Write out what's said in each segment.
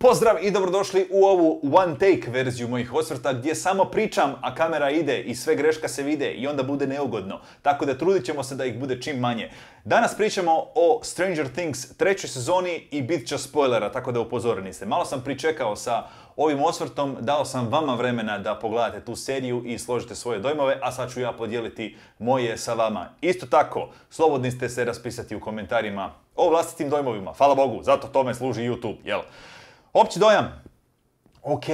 Pozdrav i dobrodošli u ovu one take verziju mojih osvrta gdje samo pričam, a kamera ide i sve greška se vide i onda bude neugodno. Tako da trudit ćemo se da ih bude čim manje. Danas pričamo o Stranger Things trećoj sezoni i bit će spoilera, tako da upozoreni ste. Malo sam pričekao sa ovim osvrtom, dao sam vama vremena da pogledate tu seriju i složite svoje dojmove, a sad ću ja podijeliti moje sa vama. Isto tako, slobodni ste se raspisati u komentarima o vlastitim dojmovima. Hvala Bogu, zato tome služi YouTube, jel? Opći dojam, ok,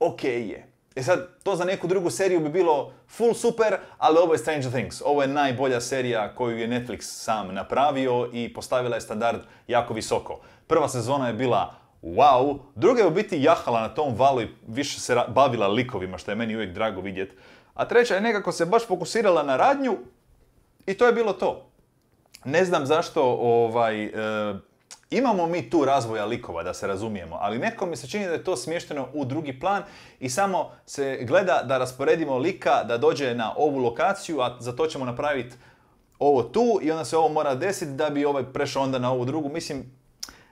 ok je. E sad, to za neku drugu seriju bi bilo full super, ali ovo je Stranger Things. Ovo je najbolja serija koju je Netflix sam napravio i postavila je standard jako visoko. Prva sezona je bila wow, druga je u biti jahala na tom valu i više se bavila likovima, što je meni uvijek drago vidjeti. A treća je nekako se baš fokusirala na radnju i to je bilo to. Ne znam zašto ovaj, e, Imamo mi tu razvoja likova, da se razumijemo, ali nekako mi se čini da je to smješteno u drugi plan i samo se gleda da rasporedimo lika da dođe na ovu lokaciju, a za to ćemo napraviti ovo tu i onda se ovo mora desiti da bi ovaj prešao onda na ovu drugu. Mislim,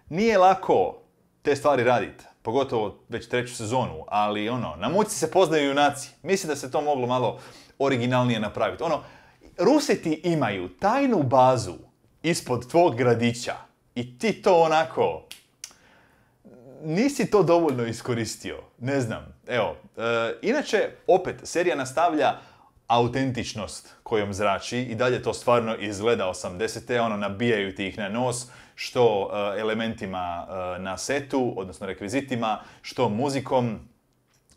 nije lako te stvari raditi, pogotovo već treću sezonu, ali ono, na muci se poznaju junaci. Mislim da se to moglo malo originalnije napraviti. Ono, Rusi imaju tajnu bazu ispod tvog gradića i ti to onako, nisi to dovoljno iskoristio, ne znam. Evo, eh, inače, opet, serija nastavlja autentičnost kojom zrači i dalje to stvarno izgleda 80-te, ono nabijaju ti ih na nos, što eh, elementima eh, na setu, odnosno rekvizitima, što muzikom,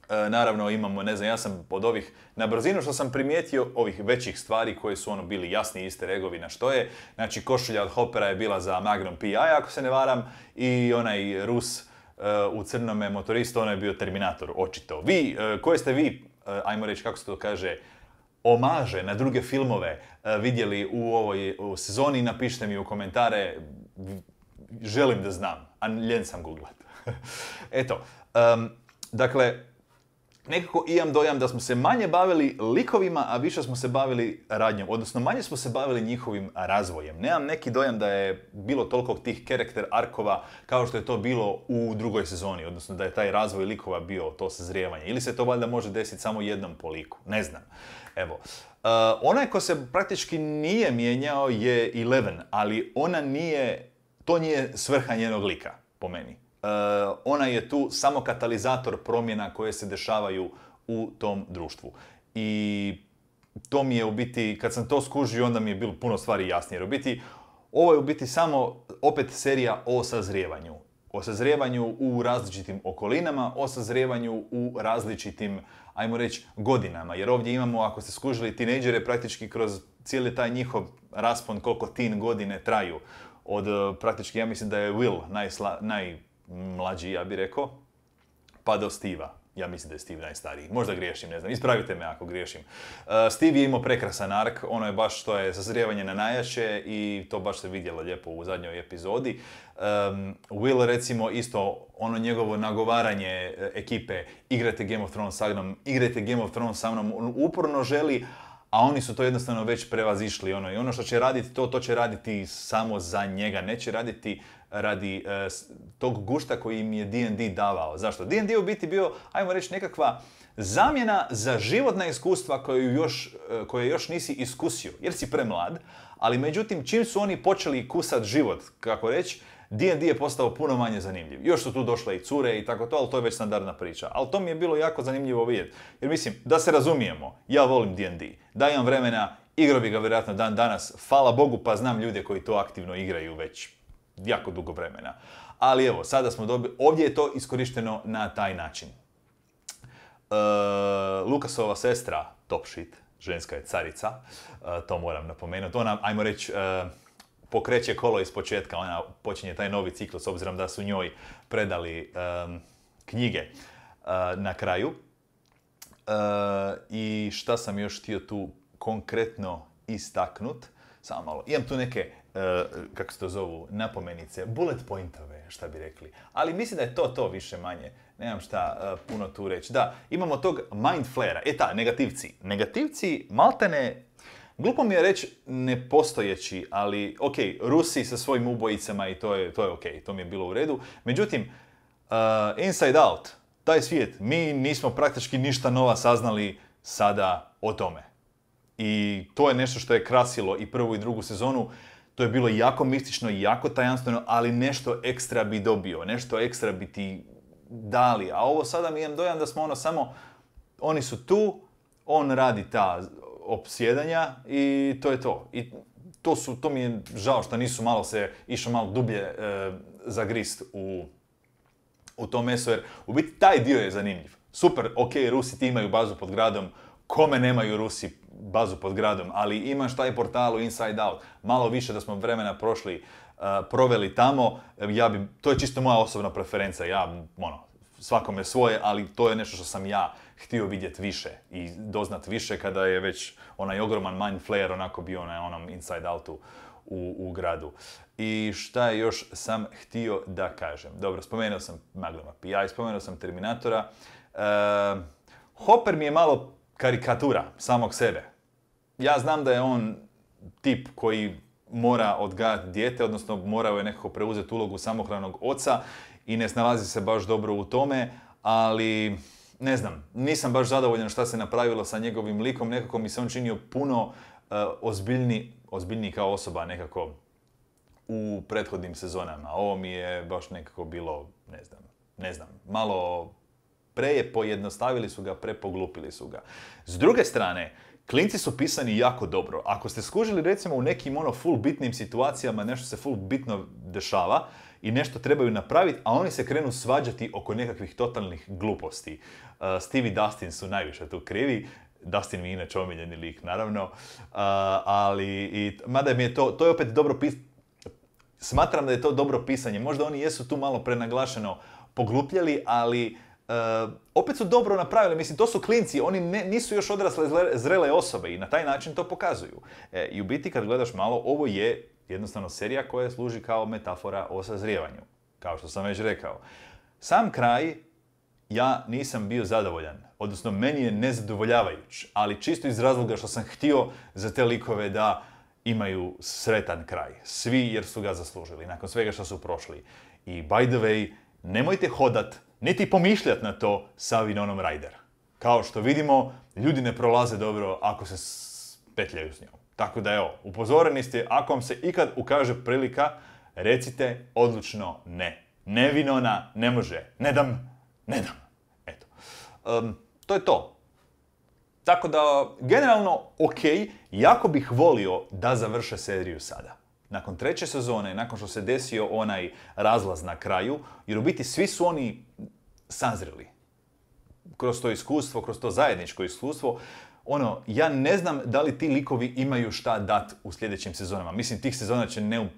E, naravno imamo, ne znam, ja sam pod ovih, na brzinu što sam primijetio, ovih većih stvari koje su ono bili jasni iste regovi na što je. Znači, košulja od Hopera je bila za Magnum PI, ako se ne varam, i onaj Rus e, u crnome motoristu, ono je bio Terminator, očito. Vi, e, koje ste vi, ajmo reći kako se to kaže, omaže na druge filmove vidjeli u ovoj sezoni, napišite mi u komentare, želim da znam, a ljen sam googlat. Eto, dakle, nekako imam dojam da smo se manje bavili likovima, a više smo se bavili radnjom. Odnosno, manje smo se bavili njihovim razvojem. Nemam neki dojam da je bilo toliko tih karakter arkova kao što je to bilo u drugoj sezoni. Odnosno, da je taj razvoj likova bio to sazrijevanje. Ili se to valjda može desiti samo jednom po liku. Ne znam. Evo. Uh, onaj ko se praktički nije mijenjao je Eleven, ali ona nije, to nije svrha njenog lika, po meni. Eh, ona je tu samo katalizator promjena koje se dešavaju u tom društvu. I to mi je u biti, kad sam to skužio, onda mi je bilo puno stvari jasnije. Jer u biti, ovo je u biti samo opet serija o sazrijevanju. O sazrijevanju u različitim okolinama, o sazrijevanju u različitim, ajmo reći, godinama. Jer ovdje imamo, ako ste skužili, tinejdžere praktički kroz cijeli taj njihov raspon koliko tin godine traju. Od eh, praktički, ja mislim da je Will najsla, naj mlađi, ja bih rekao, pa do Steve-a. Ja mislim da je Steve najstariji. Možda griješim, ne znam. Ispravite me ako griješim. Uh, Steve je imao prekrasan ark. Ono je baš što je sazrijevanje na najjače i to baš se vidjelo lijepo u zadnjoj epizodi. Um, Will recimo isto ono njegovo nagovaranje uh, ekipe igrajte Game of Thrones sa mnom, igrajte Game of Thrones sa mnom. On uporno želi, a oni su to jednostavno već prevazišli. Ono. I ono što će raditi to, to će raditi samo za njega. Neće raditi eh, radi eh, tog gušta koji im je D&D davao. Zašto? D&D u biti bio, ajmo reći, nekakva zamjena za životna iskustva koju još, eh, koje još nisi iskusio, jer si premlad. Ali međutim, čim su oni počeli kusat život, kako reći, D&D je postao puno manje zanimljiv. Još su tu došle i cure i tako to, ali to je već standardna priča. Ali to mi je bilo jako zanimljivo vidjeti. Jer mislim, da se razumijemo, ja volim D&D. Da imam vremena, igrao bi ga vjerojatno dan danas. Hvala Bogu pa znam ljude koji to aktivno igraju već jako dugo vremena. Ali evo, sada smo dobili, ovdje je to iskorišteno na taj način. E, Lukasova sestra, top ženska je carica, e, to moram napomenuti. Ona, ajmo reći, e, pokreće kolo iz početka, ona počinje taj novi ciklus, obzirom da su njoj predali knjige eh, na kraju. Eh, I šta sam još htio tu konkretno istaknut, samo malo, imam tu neke, eh, kako se to zovu, napomenice, bullet pointove, šta bi rekli. Ali mislim da je to to više manje, nemam šta puno tu reći. Da, imamo tog mind flare e ta, negativci. Negativci maltene Glupo mi je reći nepostojeći, ali ok, Rusi sa svojim ubojicama i to je, to je ok, to mi je bilo u redu. Međutim, uh, Inside Out, taj svijet, mi nismo praktički ništa nova saznali sada o tome. I to je nešto što je krasilo i prvu i drugu sezonu. To je bilo jako mistično i jako tajanstveno, ali nešto ekstra bi dobio, nešto ekstra bi ti dali. A ovo sada mi imam dojam da smo ono samo, oni su tu, on radi ta opsjedanja i to je to. I to, su, to mi je žao što nisu malo se išao malo dublje e, zagrist u, u to meso, jer u biti taj dio je zanimljiv. Super, ok, Rusi ti imaju bazu pod gradom, kome nemaju Rusi bazu pod gradom, ali imaš taj portal u Inside Out. Malo više da smo vremena prošli, e, proveli tamo, ja bi, to je čisto moja osobna preferenca, ja ono, svakome svoje, ali to je nešto što sam ja htio vidjeti više i doznat više kada je već onaj ogroman mind flare onako bio na onom inside outu u, u gradu. I šta još sam htio da kažem? Dobro, spomenuo sam Magnum API, spomenuo sam Terminatora. Ehm, Hopper mi je malo karikatura samog sebe. Ja znam da je on tip koji mora odgajati dijete, odnosno morao je nekako preuzeti ulogu samohranog oca i ne snalazi se baš dobro u tome, ali ne znam, nisam baš zadovoljan šta se napravilo sa njegovim likom, nekako mi se on činio puno uh, ozbiljni, kao osoba nekako u prethodnim sezonama. Ovo mi je baš nekako bilo, ne znam, ne znam, malo preje pojednostavili su ga, prepoglupili su ga. S druge strane, Klinci su pisani jako dobro. Ako ste skužili recimo u nekim ono full bitnim situacijama, nešto se full bitno dešava, i nešto trebaju napraviti, a oni se krenu svađati oko nekakvih totalnih gluposti. E, Steve i Dustin su najviše tu krivi. Dustin mi je inače omiljeni lik, naravno. E, ali, mada mi je to, to je opet dobro pis... Smatram da je to dobro pisanje. Možda oni jesu tu malo prenaglašeno poglupljali, ali e, opet su dobro napravili, mislim, to su klinci, oni ne, nisu još odrasle zrele osobe i na taj način to pokazuju. I u biti kad gledaš malo, ovo je Jednostavno serija koja služi kao metafora o sazrijevanju. Kao što sam već rekao. Sam kraj ja nisam bio zadovoljan. Odnosno, meni je nezadovoljavajuć. Ali čisto iz razloga što sam htio za te likove da imaju sretan kraj. Svi jer su ga zaslužili. Nakon svega što su prošli. I by the way, nemojte hodat niti pomišljat na to sa Vinonom Rider. Kao što vidimo, ljudi ne prolaze dobro ako se petljaju s njom. Tako da evo, upozoreni ste, ako vam se ikad ukaže prilika, recite odlučno ne. Nevinona ne može. Ne dam, ne dam. Eto. Um, to je to. Tako da, generalno, ok, jako bih volio da završe seriju sada. Nakon treće sezone, nakon što se desio onaj razlaz na kraju, jer u biti svi su oni sazreli. Kroz to iskustvo, kroz to zajedničko iskustvo, ono, ja ne znam da li ti likovi imaju šta dat u sljedećim sezonama. Mislim, tih sezona će ne,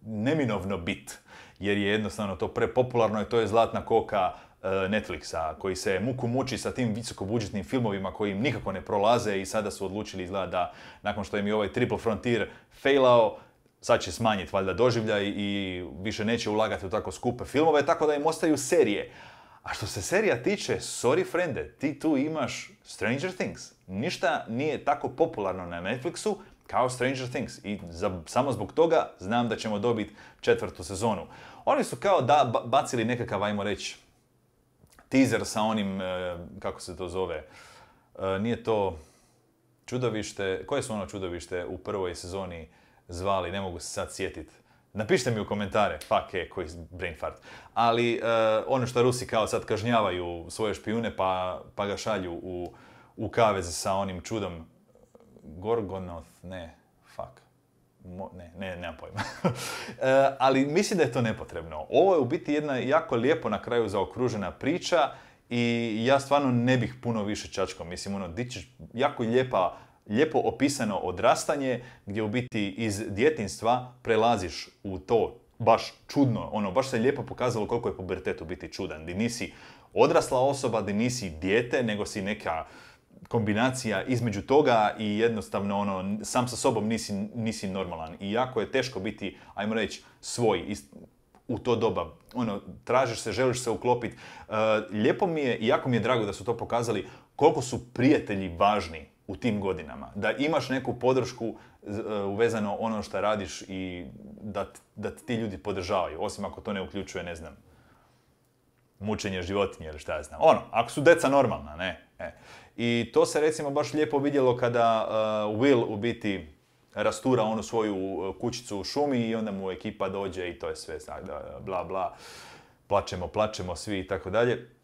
neminovno bit, jer je jednostavno to prepopularno i to je zlatna koka e, Netflixa, koji se muku muči sa tim visokobudžetnim filmovima koji im nikako ne prolaze i sada su odlučili izgleda da nakon što im je ovaj Triple Frontier failao, sad će smanjiti valjda doživljaj i više neće ulagati u tako skupe filmove, tako da im ostaju serije. A što se serija tiče, sorry friende, ti tu imaš Stranger Things. Ništa nije tako popularno na Netflixu kao Stranger Things i za, samo zbog toga znam da ćemo dobiti četvrtu sezonu. Oni su kao da bacili nekakav, ajmo reći, teaser sa onim, e, kako se to zove, e, nije to čudovište, koje su ono čudovište u prvoj sezoni zvali, ne mogu se sad sjetiti. Napišite mi u komentare, fuck je, koji brain fart. Ali eh, ono što Rusi kao sad kažnjavaju svoje špijune pa, pa ga šalju u, u kavez sa onim čudom Gorgonoth, ne, fuck. ne, ne, nemam pojma. Eh, ali mislim da je to nepotrebno. Ovo je u biti jedna jako lijepo na kraju zaokružena priča i ja stvarno ne bih puno više čačkao. Mislim, ono, dičiš jako lijepa lijepo opisano odrastanje gdje u biti iz djetinstva prelaziš u to baš čudno, ono baš se lijepo pokazalo koliko je pubertet u biti čudan, gdje nisi odrasla osoba, gdje nisi dijete, nego si neka kombinacija između toga i jednostavno ono, sam sa sobom nisi, nisi normalan. I jako je teško biti, ajmo reći, svoj u to doba. Ono, tražiš se, želiš se uklopiti. E, lijepo mi je i jako mi je drago da su to pokazali koliko su prijatelji važni u tim godinama. Da imaš neku podršku uvezano e, ono što radiš i da, ti ljudi podržavaju, osim ako to ne uključuje, ne znam, mučenje životinje ili šta ja znam. Ono, ako su deca normalna, ne. E. I to se recimo baš lijepo vidjelo kada e, Will u biti rastura onu svoju kućicu u šumi i onda mu ekipa dođe i to je sve, bla bla, plačemo, plačemo svi i tako dalje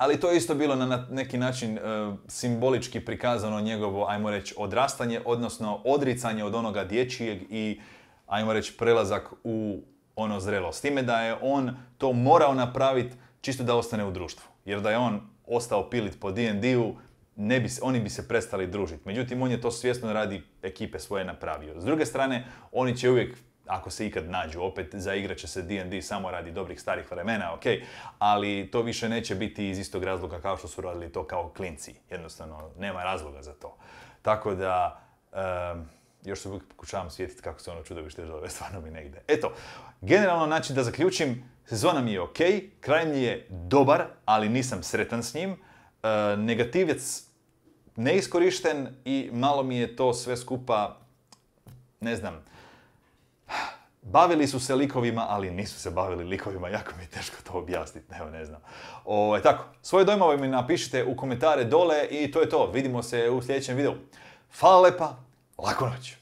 ali to je isto bilo na neki način e, simbolički prikazano njegovo, ajmo reći, odrastanje, odnosno odricanje od onoga dječijeg i, ajmo reći, prelazak u ono zrelo. S time da je on to morao napraviti čisto da ostane u društvu. Jer da je on ostao pilit po D&D-u, ne oni bi se prestali družiti. Međutim, on je to svjesno radi ekipe svoje napravio. S druge strane, oni će uvijek ako se ikad nađu, opet zaigrat će se D&D samo radi dobrih starih vremena, ok, ali to više neće biti iz istog razloga kao što su radili to kao klinci, jednostavno nema razloga za to. Tako da, još se uvijek pokušavam sjetiti kako se ono čudovište zove, stvarno mi negde. Eto, generalno način da zaključim, sezona mi je ok, kraj je dobar, ali nisam sretan s njim, e, negativec neiskorišten i malo mi je to sve skupa, ne znam, Bavili su se likovima, ali nisu se bavili likovima, jako mi je teško to objasniti, evo ne znam. O, ovaj, tako, svoje dojmove mi napišite u komentare dole i to je to, vidimo se u sljedećem videu. Hvala lepa, lako noć!